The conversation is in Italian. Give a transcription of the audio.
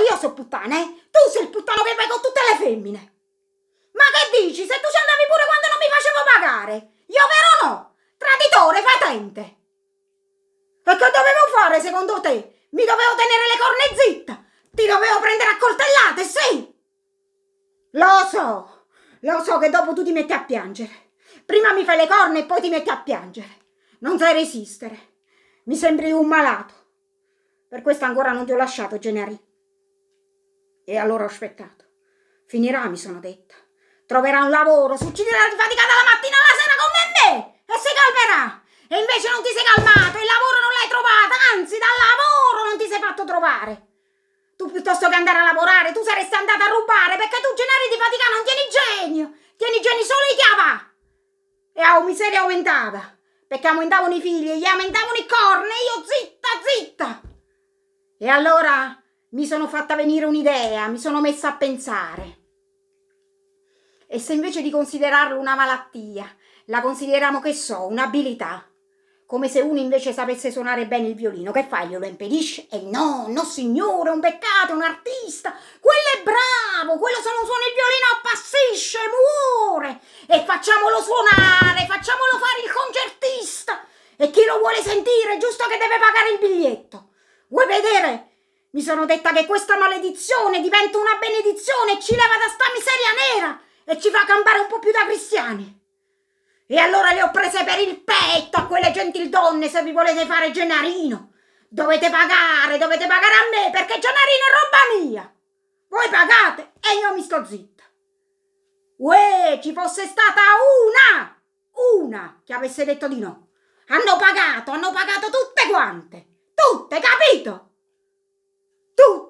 io so puttana, eh? Tu sei il puttano che vai con tutte le femmine. Ma che dici? Se tu ci andavi pure quando non mi facevo pagare. Io vero no? Traditore, patente. E che dovevo fare secondo te? Mi dovevo tenere le corna zitta! Ti dovevo prendere a coltellate, sì. Lo so. Lo so che dopo tu ti metti a piangere. Prima mi fai le corna e poi ti metti a piangere. Non sai resistere. Mi sembri un malato. Per questo ancora non ti ho lasciato, Generi. E allora ho aspettato. Finirà, mi sono detta. Troverà un lavoro, succederà di fatica dalla mattina alla sera come me e si calmerà. E invece non ti sei calmato, il lavoro non l'hai trovato, anzi dal lavoro non ti sei fatto trovare. Tu piuttosto che andare a lavorare, tu saresti andata a rubare perché tu generi di fatica non tieni genio. Tieni genio solo i chiava. E la miseria aumentava. Perché aumentavano i figli, gli aumentavano i corni, io zitta, zitta. E allora mi sono fatta venire un'idea, mi sono messa a pensare. E se invece di considerarlo una malattia, la consideriamo che so, un'abilità, come se uno invece sapesse suonare bene il violino, che fai? Glielo impedisce? E eh no, no signore, un peccato, un artista, quello è bravo, quello se non suona il violino appassisce, muore, e facciamolo suonare, facciamolo fare il concertista, e chi lo vuole sentire, giusto che deve pagare il biglietto. Vuoi vedere mi sono detta che questa maledizione diventa una benedizione e ci leva da sta miseria nera e ci fa cambiare un po' più da cristiani. E allora le ho prese per il petto a quelle gentildonne se vi volete fare Gennarino. Dovete pagare, dovete pagare a me perché Gennarino è roba mia. Voi pagate e io mi sto zitta. Uè, ci fosse stata una, una che avesse detto di no. Hanno pagato, hanno pagato tutte quante. Tutte, capito? Doe!